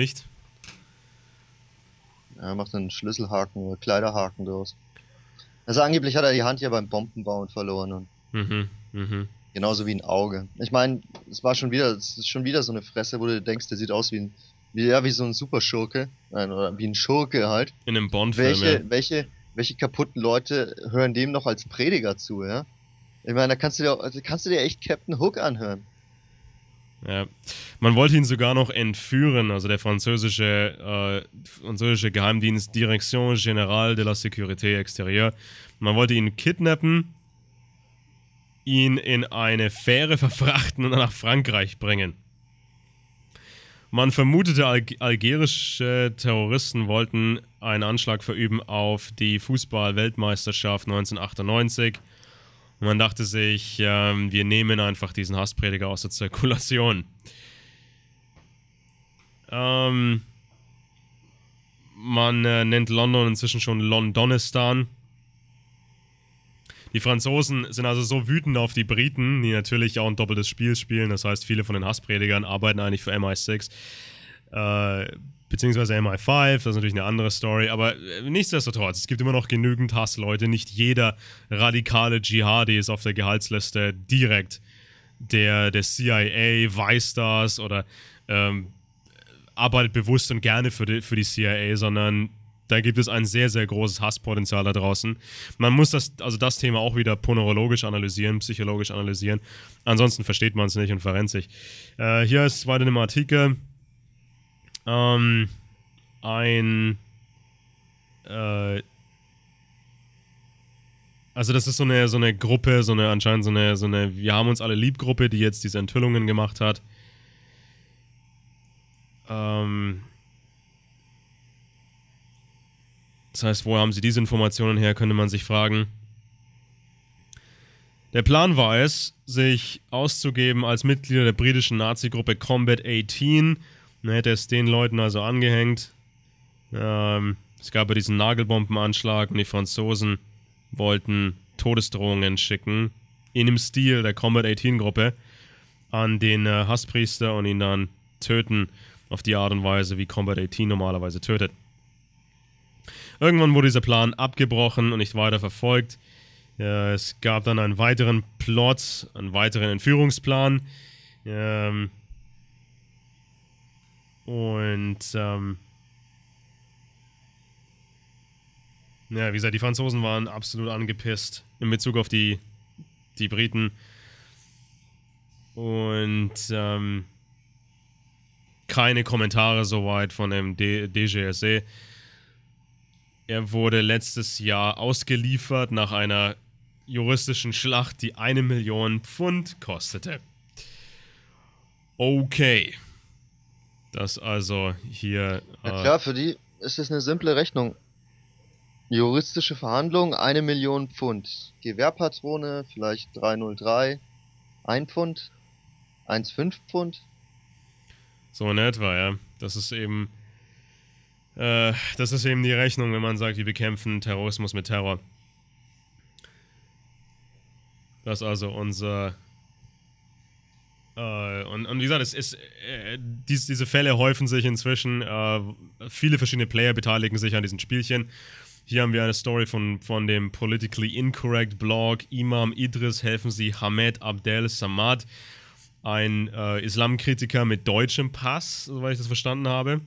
Nicht? Er macht einen Schlüsselhaken oder Kleiderhaken draus. Also angeblich hat er die Hand ja beim Bombenbauen verloren. mhm, mhm. Genauso wie ein Auge. Ich meine, es war schon wieder, es ist schon wieder so eine Fresse, wo du denkst, der sieht aus wie ein, wie, ja, wie so ein Superschurke. Nein, oder wie ein Schurke halt. In einem Bond-Film. Welche, ja. welche, welche kaputten Leute hören dem noch als Prediger zu, ja? Ich meine, da kannst du dir, also kannst du dir echt Captain Hook anhören. Ja. Man wollte ihn sogar noch entführen, also der französische, äh, französische Geheimdienst Direction Générale de la Sécurité Extérieure. Man wollte ihn kidnappen, ihn in eine Fähre verfrachten und nach Frankreich bringen. Man vermutete, Al algerische Terroristen wollten einen Anschlag verüben auf die Fußball-Weltmeisterschaft 1998. Und man dachte sich, ähm, wir nehmen einfach diesen Hassprediger aus der Zirkulation. Ähm, man äh, nennt London inzwischen schon Londonistan. Die Franzosen sind also so wütend auf die Briten, die natürlich auch ein doppeltes Spiel spielen. Das heißt, viele von den Hasspredigern arbeiten eigentlich für MI6. Äh, beziehungsweise MI5, das ist natürlich eine andere Story, aber äh, nichtsdestotrotz, es gibt immer noch genügend Hassleute. Nicht jeder radikale Dschihadi ist auf der Gehaltsliste direkt. Der, der CIA weiß das oder ähm, arbeitet bewusst und gerne für die, für die CIA, sondern da gibt es ein sehr, sehr großes Hasspotenzial da draußen. Man muss das, also das Thema auch wieder ponerologisch analysieren, psychologisch analysieren. Ansonsten versteht man es nicht und verrennt sich. Äh, hier ist weiter im Artikel ähm, ein äh, also das ist so eine so eine Gruppe, so eine anscheinend so eine so eine wir haben uns alle lieb Gruppe, die jetzt diese Enthüllungen gemacht hat. Ähm, das heißt, woher haben sie diese Informationen her, könnte man sich fragen. Der Plan war es, sich auszugeben als Mitglieder der britischen Nazi-Gruppe Combat 18 dann hätte er es den Leuten also angehängt. Ähm, es gab ja diesen Nagelbombenanschlag und die Franzosen wollten Todesdrohungen schicken, in dem Stil der Combat 18-Gruppe, an den äh, Hasspriester und ihn dann töten, auf die Art und Weise, wie Combat 18 normalerweise tötet. Irgendwann wurde dieser Plan abgebrochen und nicht weiter verfolgt. Äh, es gab dann einen weiteren Plot, einen weiteren Entführungsplan. Ähm, und ähm, ja, wie gesagt, die Franzosen waren absolut angepisst in Bezug auf die, die Briten. Und ähm, keine Kommentare soweit von dem D DGSE. Er wurde letztes Jahr ausgeliefert nach einer juristischen Schlacht, die eine Million Pfund kostete. Okay dass also hier. Äh ja, klar, für die ist es eine simple Rechnung. Juristische Verhandlung, eine Million Pfund. Gewehrpatrone, vielleicht 303, ein Pfund, 1,5 Pfund. So in etwa, ja. Das ist eben. Äh, das ist eben die Rechnung, wenn man sagt, wir bekämpfen Terrorismus mit Terror. Das ist also unser äh, und, und, wie gesagt, es ist, äh, dies, diese Fälle häufen sich inzwischen. Äh, viele verschiedene Player beteiligen sich an diesen Spielchen. Hier haben wir eine Story von, von dem Politically Incorrect Blog. Imam Idris helfen sie Hamed Abdel Samad, ein äh, Islamkritiker mit deutschem Pass, soweit ich das verstanden habe.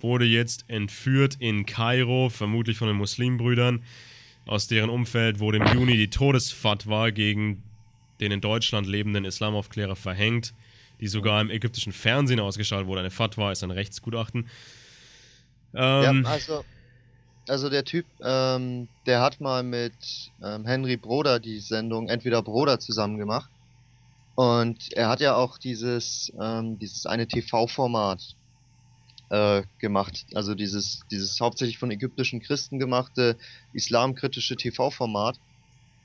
Wurde jetzt entführt in Kairo, vermutlich von den Muslimbrüdern aus deren Umfeld wurde im Juni die Todesfatwa gegen den in Deutschland lebenden Islamaufklärer verhängt, die sogar im ägyptischen Fernsehen ausgestrahlt wurde. Eine Fatwa ist ein Rechtsgutachten. Ähm, ja, also, also der Typ, ähm, der hat mal mit ähm, Henry Broder die Sendung Entweder Broder zusammen gemacht. Und er hat ja auch dieses, ähm, dieses eine TV-Format äh, gemacht. Also dieses, dieses hauptsächlich von ägyptischen Christen gemachte islamkritische TV-Format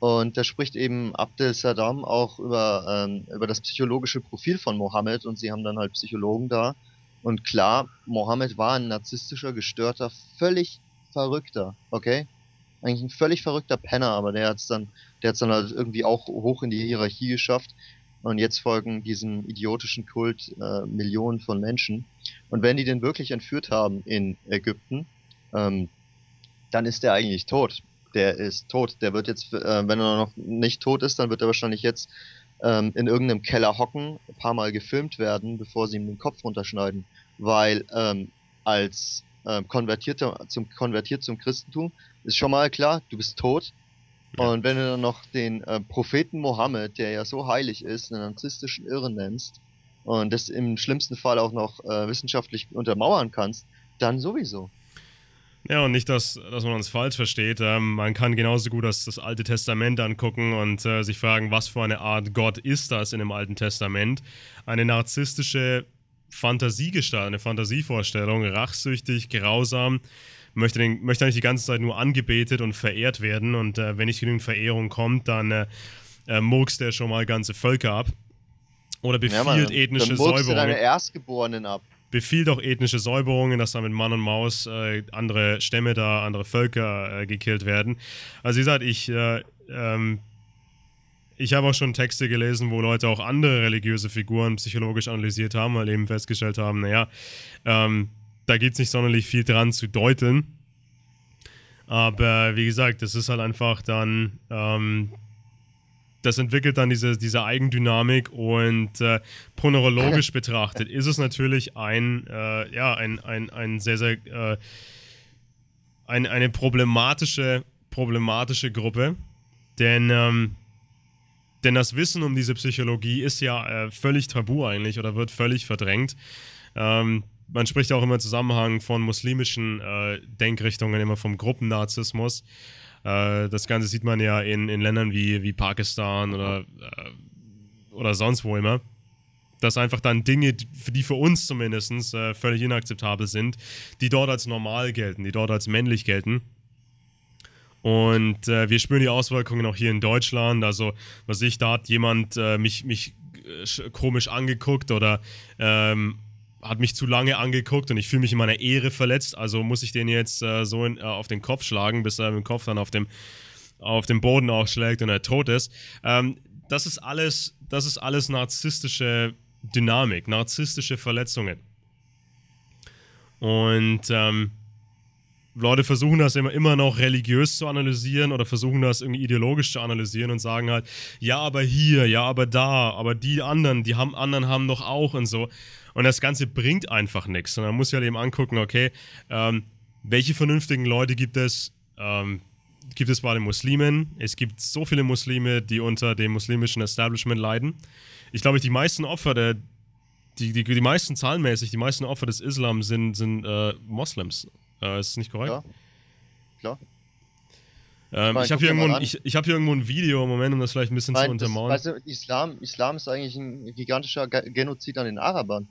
und da spricht eben Abdel Saddam auch über, ähm, über das psychologische Profil von Mohammed und sie haben dann halt Psychologen da. Und klar, Mohammed war ein narzisstischer, gestörter, völlig verrückter, okay? Eigentlich ein völlig verrückter Penner, aber der hat's dann, der hat's dann halt irgendwie auch hoch in die Hierarchie geschafft. Und jetzt folgen diesem idiotischen Kult äh, Millionen von Menschen. Und wenn die den wirklich entführt haben in Ägypten, ähm, dann ist der eigentlich tot der ist tot. Der wird jetzt, äh, wenn er noch nicht tot ist, dann wird er wahrscheinlich jetzt ähm, in irgendeinem Keller hocken, ein paar Mal gefilmt werden, bevor sie ihm den Kopf runterschneiden. Weil ähm, als ähm, Konvertierter zum konvertiert zum Christentum ist schon mal klar, du bist tot. Und wenn du dann noch den äh, Propheten Mohammed, der ja so heilig ist, einen narzisstischen Irren nennst und das im schlimmsten Fall auch noch äh, wissenschaftlich untermauern kannst, dann sowieso. Ja, und nicht, dass, dass man uns falsch versteht. Ähm, man kann genauso gut das, das Alte Testament angucken und äh, sich fragen, was für eine Art Gott ist das in dem Alten Testament? Eine narzisstische Fantasiegestalt, eine Fantasievorstellung, rachsüchtig, grausam, möchte, den, möchte eigentlich die ganze Zeit nur angebetet und verehrt werden. Und äh, wenn nicht genügend Verehrung kommt, dann äh, äh, murkst er schon mal ganze Völker ab. Oder befiehlt ja, man, ethnische dann Säuberungen. Dann deine Erstgeborenen ab befiehlt auch ethnische Säuberungen, dass da mit Mann und Maus äh, andere Stämme da, andere Völker äh, gekillt werden. Also wie gesagt, ich, äh, ähm, ich habe auch schon Texte gelesen, wo Leute auch andere religiöse Figuren psychologisch analysiert haben, weil eben festgestellt haben, naja, ähm, da gibt es nicht sonderlich viel dran zu deuteln. Aber wie gesagt, das ist halt einfach dann ähm, das entwickelt dann diese, diese Eigendynamik und äh, ponerologisch betrachtet ist es natürlich ein, äh, ja, ein, ein, ein sehr, sehr, äh, ein, eine problematische, problematische Gruppe, denn, ähm, denn das Wissen um diese Psychologie ist ja äh, völlig tabu eigentlich oder wird völlig verdrängt. Ähm, man spricht auch immer im Zusammenhang von muslimischen äh, Denkrichtungen immer vom Gruppennarzissmus. Äh, das Ganze sieht man ja in, in Ländern wie, wie Pakistan oder, äh, oder sonst wo immer. Dass einfach dann Dinge, die für uns zumindest äh, völlig inakzeptabel sind, die dort als normal gelten, die dort als männlich gelten. Und äh, wir spüren die Auswirkungen auch hier in Deutschland. Also, was ich, da hat jemand äh, mich, mich äh, komisch angeguckt oder ähm, hat mich zu lange angeguckt und ich fühle mich in meiner Ehre verletzt, also muss ich den jetzt äh, so in, äh, auf den Kopf schlagen, bis er mit dem Kopf dann auf dem, auf dem Boden auch schlägt und er tot ist. Ähm, das ist alles, das ist alles narzisstische Dynamik, narzisstische Verletzungen. Und ähm, Leute versuchen das immer, immer noch religiös zu analysieren oder versuchen das irgendwie ideologisch zu analysieren und sagen halt, ja, aber hier, ja, aber da, aber die anderen, die haben, anderen haben doch auch und so. Und das Ganze bringt einfach nichts. Und man muss ja halt eben angucken, okay, ähm, welche vernünftigen Leute gibt es? Ähm, gibt es bei den Muslimen? Es gibt so viele Muslime, die unter dem muslimischen Establishment leiden. Ich glaube, die meisten Opfer der die, die, die meisten zahlenmäßig, die meisten Opfer des Islam sind, sind äh, Moslems. Äh, ist das nicht korrekt? Klar. Klar. Ähm, ich, ich habe hier, irgendwo ein, ich, ich hab hier irgendwo ein Video im Moment, um das vielleicht ein bisschen ich mein, zu untermauern. Das, weißt du, Islam, Islam ist eigentlich ein gigantischer Genozid an den Arabern.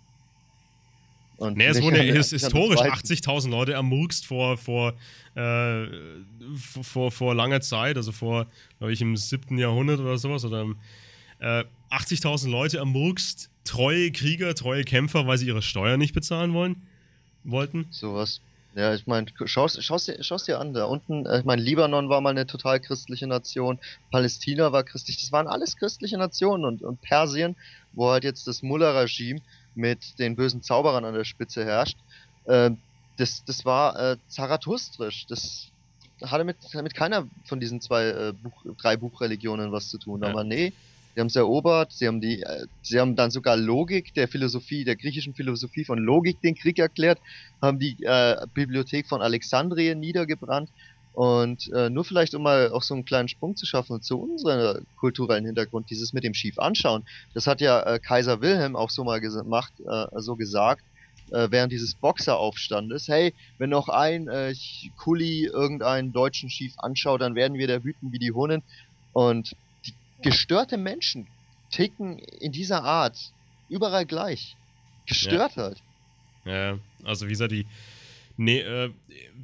Und nee, es wurden ja historisch 80.000 Leute ermurkst vor, vor, äh, vor, vor langer Zeit, also vor, glaube ich, im 7. Jahrhundert oder sowas. Oder äh, 80.000 Leute ermurkst, treue Krieger, treue Kämpfer, weil sie ihre Steuern nicht bezahlen wollen, wollten. Sowas. Ja, ich meine, schau es dir, dir an, da unten, äh, ich meine, Libanon war mal eine total christliche Nation, Palästina war christlich, das waren alles christliche Nationen und, und Persien, wo halt jetzt das Mullah-Regime mit den bösen Zauberern an der Spitze herrscht, äh, das, das war äh, zarathustrisch. Das hatte mit, mit keiner von diesen zwei äh, Buch, drei Buchreligionen was zu tun. Ja. Aber nee, sie haben es erobert, sie haben die, äh, sie haben dann sogar Logik der Philosophie, der griechischen Philosophie von Logik den Krieg erklärt, haben die äh, Bibliothek von Alexandrien niedergebrannt und äh, nur vielleicht, um mal auch so einen kleinen Sprung zu schaffen zu unserem kulturellen Hintergrund, dieses mit dem schief anschauen. Das hat ja äh, Kaiser Wilhelm auch so mal gemacht, äh, so gesagt, äh, während dieses Boxeraufstandes. Hey, wenn noch ein äh, Kuli irgendeinen Deutschen schief anschaut, dann werden wir da wütend wie die Hunden. Und die gestörte Menschen ticken in dieser Art überall gleich. Gestört ja. halt. Ja, also wie gesagt, die, Nee, äh,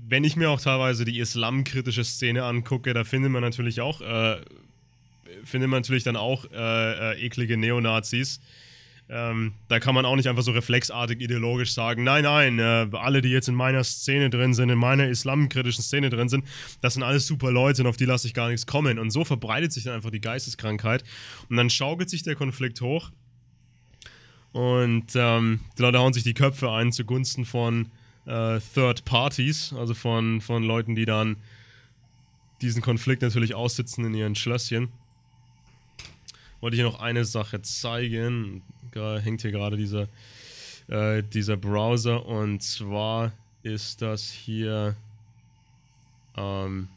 wenn ich mir auch teilweise die islamkritische Szene angucke, da findet man natürlich auch, äh, findet man natürlich dann auch äh, äh eklige Neonazis. Ähm, da kann man auch nicht einfach so reflexartig ideologisch sagen, nein, nein, äh, alle, die jetzt in meiner Szene drin sind, in meiner islamkritischen Szene drin sind, das sind alles super Leute und auf die lasse ich gar nichts kommen. Und so verbreitet sich dann einfach die Geisteskrankheit und dann schaukelt sich der Konflikt hoch und ähm, die Leute hauen sich die Köpfe ein zugunsten von äh, Third Parties, also von, von Leuten, die dann diesen Konflikt natürlich aussitzen in ihren Schlösschen. Wollte ich noch eine Sache zeigen. Da hängt hier gerade dieser, äh, dieser Browser und zwar ist das hier. Ähm,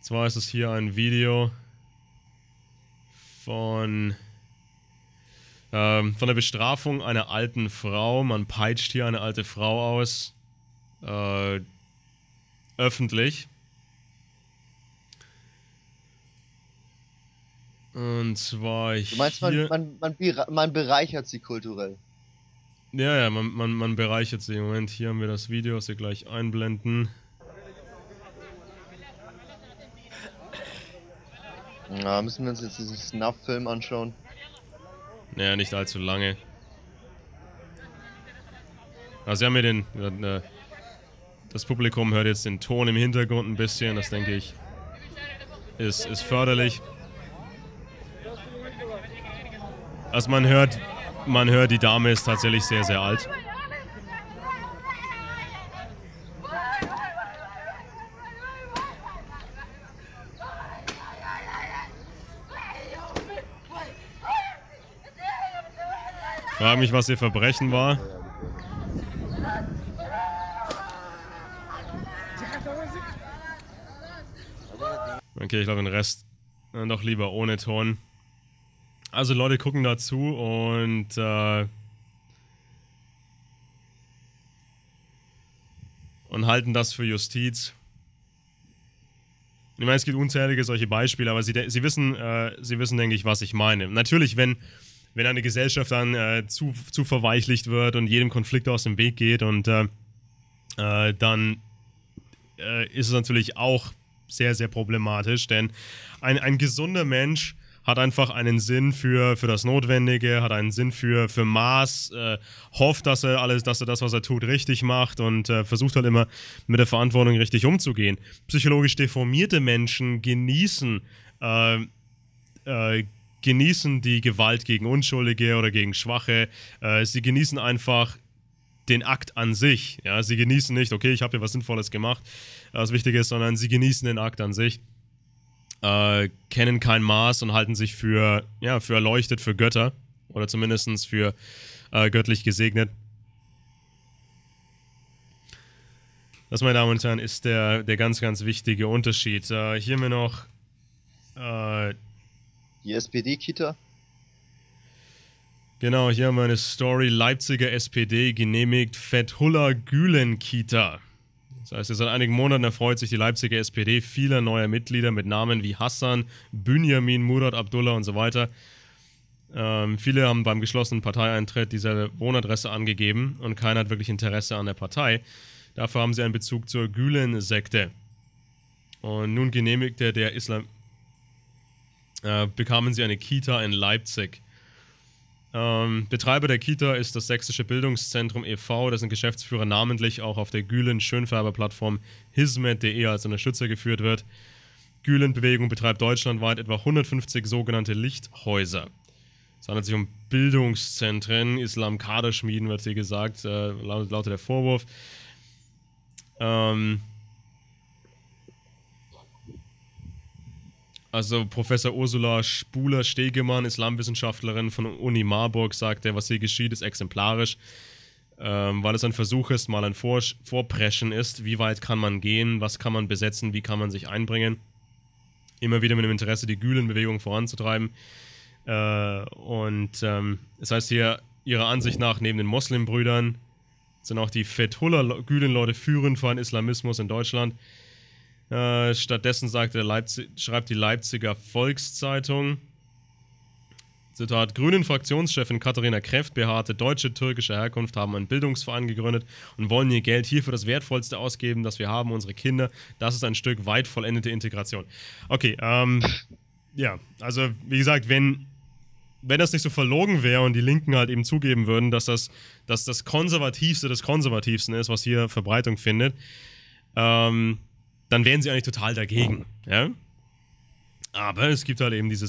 zwar ist es hier ein Video von ähm, von der Bestrafung einer alten Frau. Man peitscht hier eine alte Frau aus. Äh, öffentlich. Und zwar hier. Du meinst, man, man, man, man bereichert sie kulturell. Ja, ja, man, man, man bereichert sie. Moment, hier haben wir das Video, was wir gleich einblenden. Na, müssen wir uns jetzt diesen Snuff-Film anschauen? Naja, nicht allzu lange. Also, sie haben mir den. Äh, das Publikum hört jetzt den Ton im Hintergrund ein bisschen. Das denke ich ist, ist förderlich. Also, man hört, man hört, die Dame ist tatsächlich sehr, sehr alt. frage mich, was ihr Verbrechen war. Okay, ich glaube den Rest äh, doch lieber ohne Ton. Also Leute gucken dazu und äh, und halten das für Justiz. Ich meine, es gibt unzählige solche Beispiele, aber sie, sie wissen, äh, sie wissen, denke ich, was ich meine. Natürlich, wenn, wenn eine Gesellschaft dann äh, zu, zu verweichlicht wird und jedem Konflikt aus dem Weg geht und äh, äh, dann äh, ist es natürlich auch sehr, sehr problematisch, denn ein, ein gesunder Mensch hat einfach einen Sinn für, für das Notwendige, hat einen Sinn für, für Maß, äh, hofft, dass er alles, dass er das, was er tut, richtig macht und äh, versucht halt immer mit der Verantwortung richtig umzugehen. Psychologisch deformierte Menschen genießen äh, genießen die Gewalt gegen Unschuldige oder gegen Schwache. Äh, sie genießen einfach den Akt an sich. Ja, sie genießen nicht, okay, ich habe hier was Sinnvolles gemacht, äh, was wichtig ist, sondern sie genießen den Akt an sich. Äh, kennen kein Maß und halten sich für, ja, für erleuchtet, für Götter oder zumindest für äh, göttlich gesegnet. Das, meine Damen und Herren, ist der, der ganz, ganz wichtige Unterschied. Äh, hier wir noch äh, die SPD-Kita? Genau, hier haben wir eine Story: Leipziger SPD genehmigt Fethullah Gülen-Kita. Das heißt, seit einigen Monaten erfreut sich die Leipziger SPD vieler neuer Mitglieder mit Namen wie Hassan, Bünyamin, Murat, Abdullah und so weiter. Ähm, viele haben beim geschlossenen Parteieintritt diese Wohnadresse angegeben und keiner hat wirklich Interesse an der Partei. Dafür haben sie einen Bezug zur Gülen-Sekte. Und nun genehmigte der Islam äh, bekamen sie eine Kita in Leipzig. Ähm, Betreiber der Kita ist das Sächsische Bildungszentrum e.V., dessen Geschäftsführer namentlich auch auf der Gülen-Schönfärber-Plattform hismet.de als Unterstützer geführt wird. Gülen-Bewegung betreibt deutschlandweit etwa 150 sogenannte Lichthäuser. Es handelt sich um Bildungszentren, Islam-Kaderschmieden wird hier gesagt, äh, lautet der Vorwurf. Ähm, Also Professor Ursula Spuler-Stegemann, Islamwissenschaftlerin von Uni Marburg, sagt was hier geschieht, ist exemplarisch, ähm, weil es ein Versuch ist, mal ein Vor Vorpreschen ist, wie weit kann man gehen, was kann man besetzen, wie kann man sich einbringen. Immer wieder mit dem Interesse, die Gülenbewegung voranzutreiben. Äh, und ähm, das heißt hier, ihrer Ansicht nach, neben den Moslembrüdern sind auch die Fethullah-Gülen-Leute führend für einen Islamismus in Deutschland. Äh, stattdessen sagte Leipzig, schreibt die Leipziger Volkszeitung. Zitat: Grünen Fraktionschefin Katharina Kräft beharrte, deutsche türkische Herkunft haben einen Bildungsverein gegründet und wollen ihr Geld hier für das Wertvollste ausgeben, das wir haben, unsere Kinder. Das ist ein Stück weit vollendete Integration. Okay, ähm, ja, also wie gesagt, wenn, wenn das nicht so verlogen wäre und die Linken halt eben zugeben würden, dass das, dass das Konservativste des Konservativsten ist, was hier Verbreitung findet, ähm, dann wären sie eigentlich total dagegen. Ja? Aber es gibt halt eben dieses